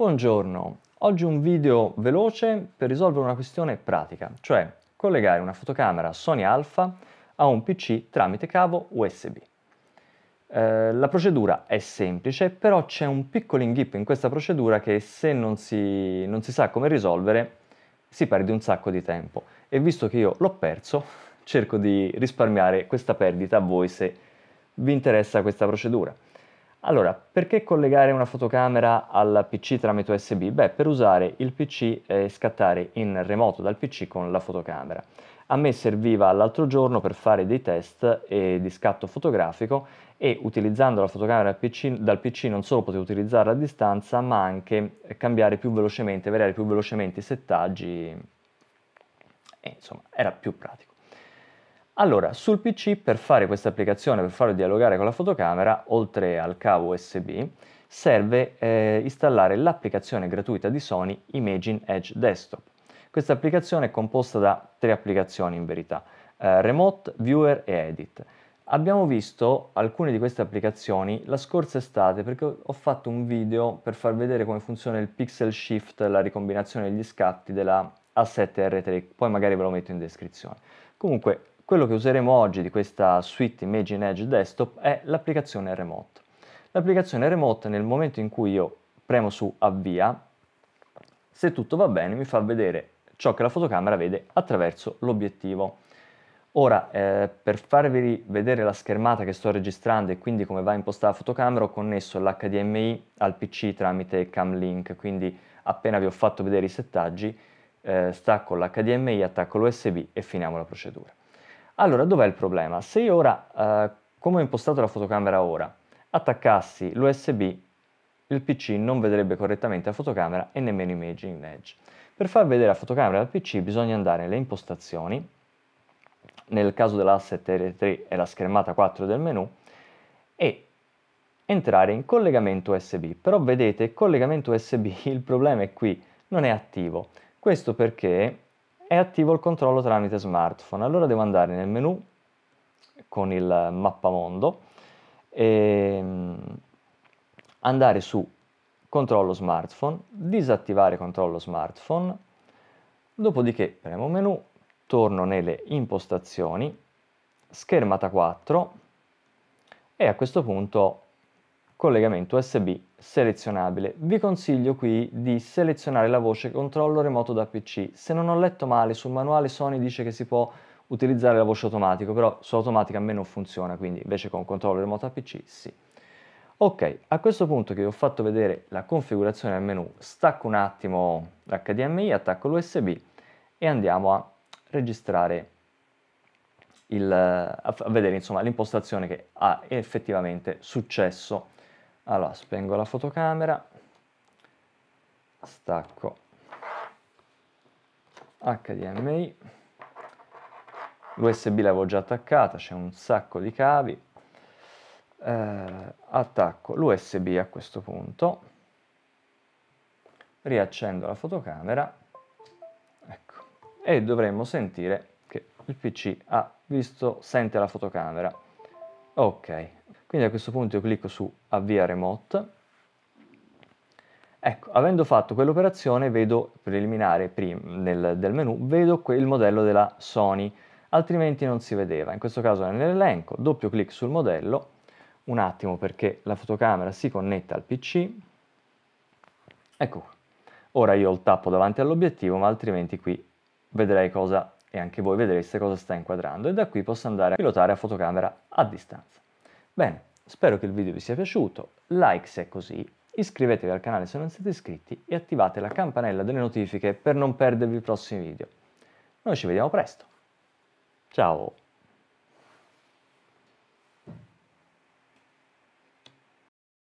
Buongiorno, oggi un video veloce per risolvere una questione pratica, cioè collegare una fotocamera Sony Alpha a un PC tramite cavo USB. Eh, la procedura è semplice, però c'è un piccolo inghippo in questa procedura che se non si, non si sa come risolvere si perde un sacco di tempo e visto che io l'ho perso cerco di risparmiare questa perdita a voi se vi interessa questa procedura. Allora, perché collegare una fotocamera al PC tramite USB? Beh, per usare il PC e scattare in remoto dal PC con la fotocamera. A me serviva l'altro giorno per fare dei test eh, di scatto fotografico e utilizzando la fotocamera PC, dal PC non solo potevo utilizzarla a distanza, ma anche cambiare più velocemente, variare più velocemente i settaggi. E, insomma, era più pratico. Allora, sul PC per fare questa applicazione, per farlo dialogare con la fotocamera, oltre al cavo USB, serve eh, installare l'applicazione gratuita di Sony Imaging Edge Desktop. Questa applicazione è composta da tre applicazioni in verità, eh, Remote, Viewer e Edit. Abbiamo visto alcune di queste applicazioni la scorsa estate perché ho fatto un video per far vedere come funziona il pixel shift, la ricombinazione degli scatti della A7R3, poi magari ve lo metto in descrizione. Comunque quello che useremo oggi di questa suite Imagine Edge Desktop è l'applicazione remote. L'applicazione remote nel momento in cui io premo su avvia, se tutto va bene mi fa vedere ciò che la fotocamera vede attraverso l'obiettivo. Ora, eh, per farvi vedere la schermata che sto registrando e quindi come va impostata la fotocamera, ho connesso l'HDMI al PC tramite Cam Link, quindi appena vi ho fatto vedere i settaggi, eh, stacco l'HDMI, attacco l'USB e finiamo la procedura. Allora, dov'è il problema? Se io ora, eh, come ho impostato la fotocamera ora, attaccassi l'USB, il PC non vedrebbe correttamente la fotocamera e nemmeno Imaging Edge. Per far vedere la fotocamera al PC bisogna andare nelle impostazioni, nel caso dell'asset R3 è la schermata 4 del menu, e entrare in collegamento USB. Però vedete, collegamento USB, il problema è qui, non è attivo. Questo perché è attivo il controllo tramite smartphone. Allora devo andare nel menu con il mappamondo e mm, andare su controllo smartphone, disattivare controllo smartphone, dopodiché premo menu, torno nelle impostazioni, schermata 4 e a questo punto collegamento USB selezionabile. Vi consiglio qui di selezionare la voce controllo remoto da PC. Se non ho letto male, sul manuale Sony dice che si può utilizzare la voce automatica, però su automatica a me non funziona, quindi invece con controllo remoto da PC sì. Ok, a questo punto che vi ho fatto vedere la configurazione del menu, stacco un attimo l'HDMI, attacco l'USB e andiamo a registrare il, a vedere insomma l'impostazione che ha effettivamente successo allora spengo la fotocamera stacco HDMI l'USB l'avevo già attaccata c'è un sacco di cavi eh, attacco l'USB a questo punto riaccendo la fotocamera ecco, e dovremmo sentire che il PC ha visto, sente la fotocamera ok quindi a questo punto io clicco su avvia remote. Ecco, avendo fatto quell'operazione vedo preliminare prim, nel, del menu, vedo il modello della Sony, altrimenti non si vedeva. In questo caso è nell'elenco, doppio clic sul modello, un attimo perché la fotocamera si connetta al PC. Ecco Ora io ho il tappo davanti all'obiettivo, ma altrimenti qui vedrei cosa, e anche voi vedreste cosa sta inquadrando, e da qui posso andare a pilotare a fotocamera a distanza. Bene, spero che il video vi sia piaciuto, like se è così, iscrivetevi al canale se non siete iscritti e attivate la campanella delle notifiche per non perdervi i prossimi video. Noi ci vediamo presto. Ciao!